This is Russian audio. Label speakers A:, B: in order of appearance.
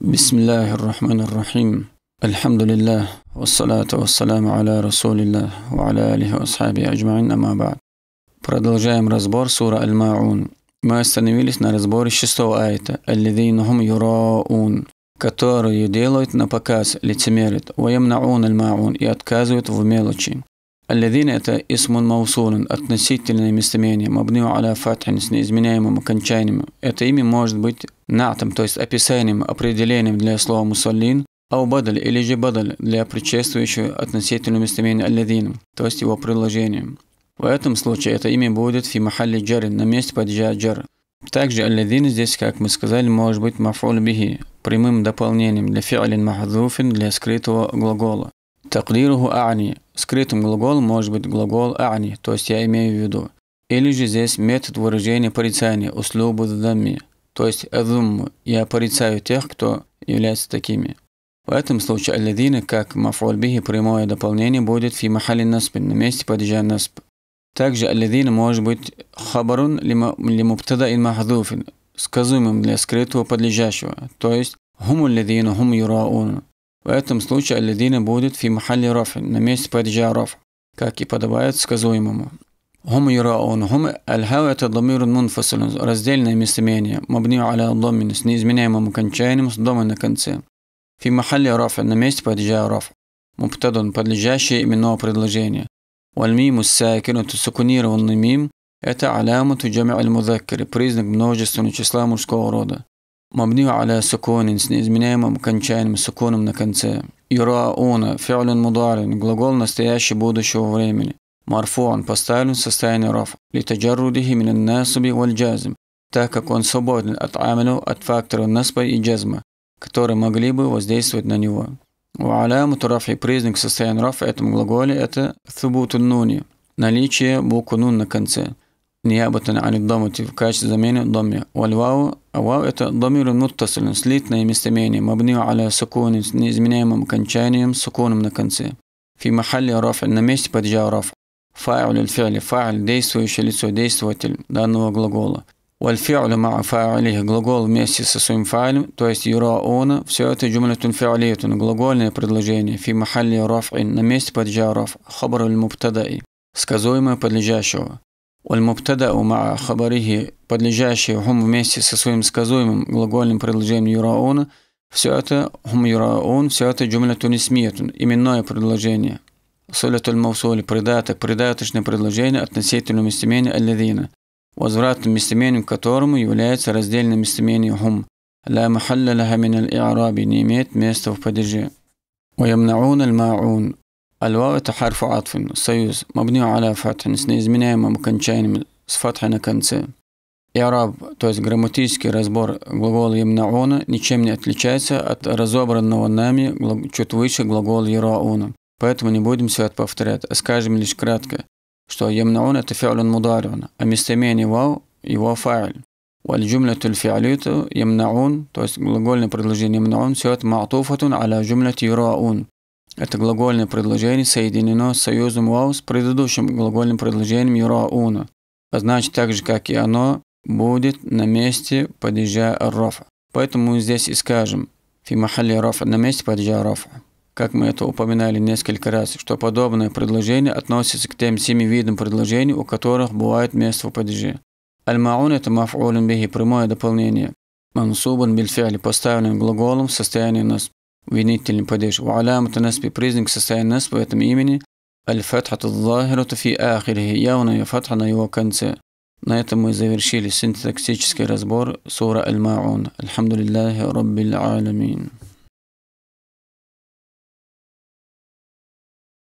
A: بسم الله الرحمن الرحيم الحمد لله والصلاة والسلام على رسول الله وعلى آله وأصحابه أجمعين أما بعد Продолжаем разбор сура Аль-Маун. Мы остановились на разборе шестого аята «Аллидинахум юраун», которые делают на показ, лицемерят, «Ваямнаун аль-маун» и отказывают в мелочи. «Аллидин» – это «Исмун маусулун» – относительное местоимение, «Мабню аля фатхин» с неизменяемым окончанием. Это имя может быть натом, то есть описанием, определением для слова мусаллин, ау или же бадаль для предшествующего относительного местоимения алладин, то есть его приложением. В этом случае это имя будет фи махалли джарин, на месте падежа джар. Также алладин здесь, как мы сказали, может быть мафул бихи, прямым дополнением для фиалин махадуфин для скрытого глагола. Такдируху а'ни. Скрытым глаголом может быть глагол а'ни, то есть я имею в виду. Или же здесь метод выражения порицания, услугу дадами. То есть «азумму» я порицаю тех, кто является такими. В этом случае «алядина» как «мафуль прямое дополнение будет «фи махали наспин» на месте падежа насп. Также «алядина» может быть «хабарун лимубтада ин махдуфин» сказуемым для скрытого подлежащего, то есть «хум алядина хум юраун». В этом случае «алядина» будет «фи махали рафин» на месте падежа раф, как и подобает сказуемому. هم يراؤون هم الهاء это ضمير منفصل раздельное местоимение مبني على الضم с неизменяемым окончанием с домой на конце في محل رفع на месте падежа رفع مبتدا подлежащее именного предложения والميم الساكنة сакунированный мим это علامة جمع المذكر признак множественного числа мужского рода مبني على سكون с неизменяемым окончанием суконом на конце يراؤون فعل مضارع глагол настоящего будущего времени Марфуан поставлен в состояние раф литаджарудихи мин насуби валь джазм, так как он свободен от амилю от фактора наспа и джазма, которые могли бы воздействовать на него. У Валяму рафи признак состояния рафа в глаголе – это «субутун нуни» – наличие буквы «нун» на конце. Ниябатан али домати в качестве замены доме. Вальвау, а вау – это домир муттасилин, слитное местоимение, мабнио аля сукуни с неизменяемым окончанием сукуном на конце. Фи махалли раф – на месте падежа раф фа'иль фи'ли фа'иль действующее лицо, действователь данного глагола. Вальфи'лю ма'а фа'илихи глагол вместе со своим фа'илем, то есть юра он. все это джумлятун фи'алиятун, глагольное предложение, фи махалли раф'ин, на месте паджа Хабаруль муптадай сказуемое подлежащего. Уль Вальмубтада ма'а хабарихи, подлежащие хум вместе со своим сказуемым глагольным предложением юрауна, все это хум юраун, все это джумлятун исмиятун, именное предложение, صلة الموصول придаток, придаточное предложение относительно местоимения «аллядина», возвратным местоимением к которому является раздельное местоимение «хум». «Ла махалля лаха мин аль-и'раби» не имеет места в падеже. ويمنعون الماعون الواو это حرف عطف союз مبني على فتح с неизменяемым окончанием с فتحой на конце. Ираб, то есть грамматический разбор глагола «ямнауна» ничем не отличается от разобранного нами чуть выше глагола «ярауна». Поэтому не будем все это повторять, а скажем лишь кратко, что «ямнаун» – это фиаль мударин, а местоимение «вау» – его фаиль. والجملة الفعلية ямнаун, то есть глагольное предложение ямнаун все это معطوفة على جملة يراؤون это глагольное предложение соединено с союзом вау с предыдущим глагольным предложением юрауна. А значит, так же, как и оно, будет на месте падежа рафа. Поэтому здесь и скажем фи махали рафа на месте падежа рафа как мы это упоминали несколько раз, что подобное предложение относится к тем семи видам предложений, у которых бывает место в падеже. Аль-маун – это маф'улин бихи, прямое дополнение. Мансубан бильфиали, поставленным глаголом в состоянии нас, винительный падеж. У алямата наспи, признак состояния нас в этом имени – аль-фатхату захирату фи ахирихи, явная фатха на его конце. На этом мы завершили синтаксический разбор сура Аль-Маун. Альхамдулиллахи Раббил Аламин.